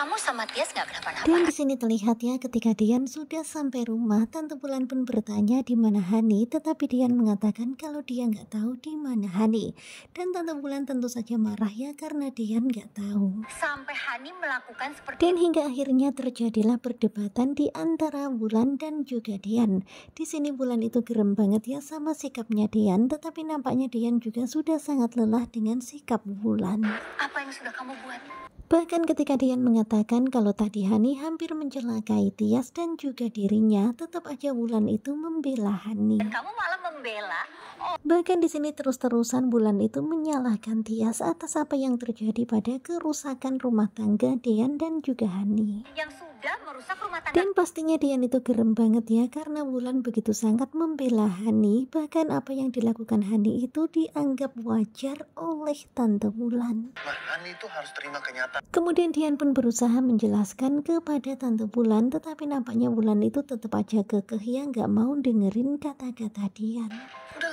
kamu sama Tias nggak kenapa-napa. Dan di sini terlihat ya ketika Dian sudah sampai rumah, Tante Bulan pun bertanya di mana Hani, tetapi Dian mengatakan kalau dia nggak tahu di mana Hani. Dan Tante Bulan tentu saja marah ya karena Dian nggak tahu. Sampai Hani melakukan seperti Dan hingga akhirnya terjadilah perdebatan di antara Bulan dan juga Dian. Di sini Bulan itu gerem banget ya sama sikapnya Dian, tetapi nampaknya Dian juga sudah sangat lelah dengan sikap Bulan. Apa yang sudah kamu buat? Bahkan ketika Dian mengatakan kalau tadi Hani hampir mencelakai Tias dan juga dirinya, tetap aja Wulan itu membela Hani. Kamu malah membela. Oh. Bahkan di sini terus-terusan Wulan itu menyalahkan Tias atas apa yang terjadi pada kerusakan rumah tangga Dian dan juga Hani. Yang dan merusak rumah tangga. Dan pastinya Dian itu gerem banget ya karena Wulan begitu sangat membela Hani bahkan apa yang dilakukan Hani itu dianggap wajar oleh Tante Wulan. Hani itu harus terima kenyataan. Kemudian Dian pun berusaha menjelaskan kepada Tante Wulan tetapi nampaknya Wulan itu tetap aja kekeh yang gak mau dengerin kata-kata Dian. Udah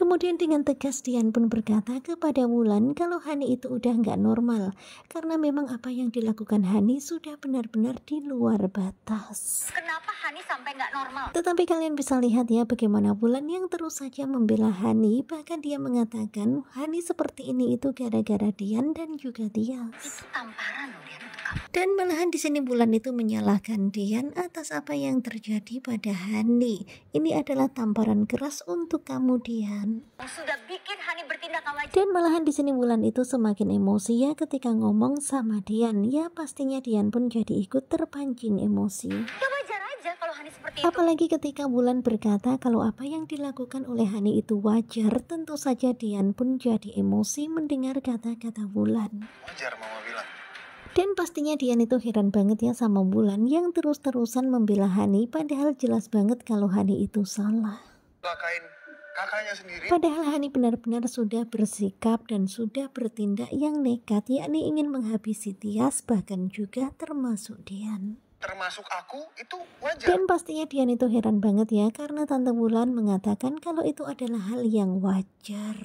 Kemudian dengan tegas Dian pun berkata kepada Wulan kalau Hani itu udah nggak normal karena memang apa yang dilakukan Hani sudah benar-benar di luar batas. Kenapa Hani sampai nggak normal? Tetapi kalian bisa lihat ya bagaimana Wulan yang terus saja membela Hani bahkan dia mengatakan Hani seperti ini itu gara-gara Dian dan juga dia. Itu tamparan loh Dian. Dan malahan di sini Bulan itu menyalahkan Dian atas apa yang terjadi pada Hani. Ini adalah tamparan keras untuk kamu Dian. Sudah bikin Hani bertindak Dan malahan di sini Bulan itu semakin emosi ya ketika ngomong sama Dian. Ya pastinya Dian pun jadi ikut terpancing emosi. Kamu Apalagi ketika Bulan berkata kalau apa yang dilakukan oleh Hani itu wajar, tentu saja Dian pun jadi emosi mendengar kata-kata Bulan. Wajar dan pastinya Dian itu heran banget ya sama Bulan yang terus-terusan membela Hani padahal jelas banget kalau Hani itu salah. Lakain kakaknya sendiri. Padahal Hani benar-benar sudah bersikap dan sudah bertindak yang nekat yakni ingin menghabisi Tias bahkan juga termasuk Dian termasuk aku itu wajar. Dan pastinya Dian itu heran banget ya karena Tante Bulan mengatakan kalau itu adalah hal yang wajar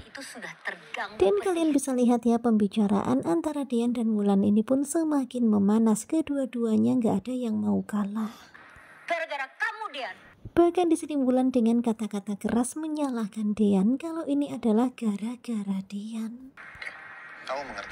itu sudah terganggu. Dan kalian bisa lihat ya pembicaraan antara Dian dan Wulan ini pun semakin memanas. Kedua-duanya nggak ada yang mau kalah. Gara-gara kamu Dian. Bahkan di sini Wulan dengan kata-kata keras menyalahkan Dian kalau ini adalah gara-gara Dian.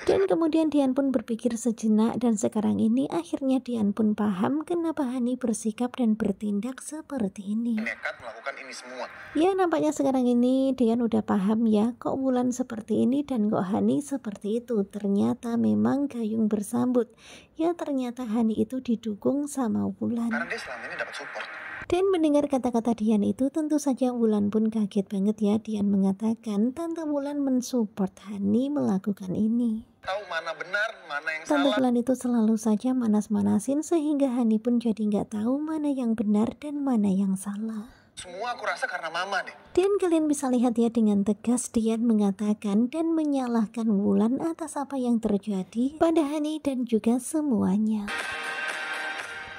Dan kemudian Dian pun berpikir sejenak dan sekarang ini akhirnya Dian pun paham kenapa Hani bersikap dan bertindak seperti ini. Nekat melakukan ini semua. Ya nampaknya sekarang ini Dian udah paham ya kok Wulan seperti ini dan kok Hani seperti itu. Ternyata memang gayung bersambut. Ya ternyata Hani itu didukung sama Wulan. Karena dia selama ini dapat support. Dan mendengar kata-kata Dian itu tentu saja Wulan pun kaget banget ya. Dian mengatakan Tante Wulan mensupport Hani melakukan ini. Tahu mana benar, mana yang Tante salah. itu selalu saja manas-manasin sehingga Hani pun jadi nggak tahu mana yang benar dan mana yang salah. Semua aku rasa karena mama deh. Dan kalian bisa lihat ya dengan tegas Dian mengatakan dan menyalahkan Wulan atas apa yang terjadi pada Hani dan juga semuanya.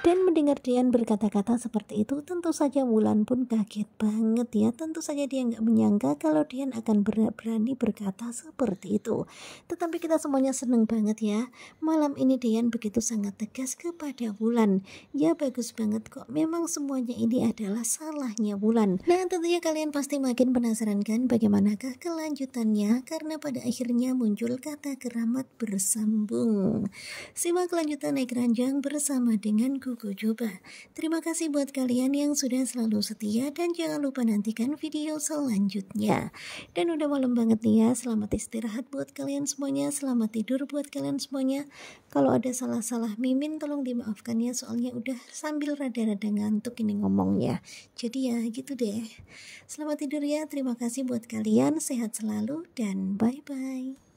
Dan mendengar Dian berkata-kata seperti itu, tentu saja Wulan pun kaget banget ya. Tentu saja dia nggak menyangka kalau Dian akan berani berkata seperti itu. Tetapi kita semuanya seneng banget ya. Malam ini Dian begitu sangat tegas kepada Wulan. Ya bagus banget kok, memang semuanya ini adalah salahnya Wulan. Nah tentunya kalian pasti makin penasaran kan bagaimanakah kelanjutannya karena pada akhirnya muncul kata keramat bersambung. Simak kelanjutan naik ranjang bersama dengan denganku buku Juba. Terima kasih buat kalian yang sudah selalu setia dan jangan lupa nantikan video selanjutnya. Dan udah malam banget nih ya, selamat istirahat buat kalian semuanya, selamat tidur buat kalian semuanya. Kalau ada salah-salah mimin tolong dimaafkan ya, soalnya udah sambil rada-rada ngantuk ini ngomongnya. Jadi ya gitu deh. Selamat tidur ya, terima kasih buat kalian, sehat selalu dan bye-bye.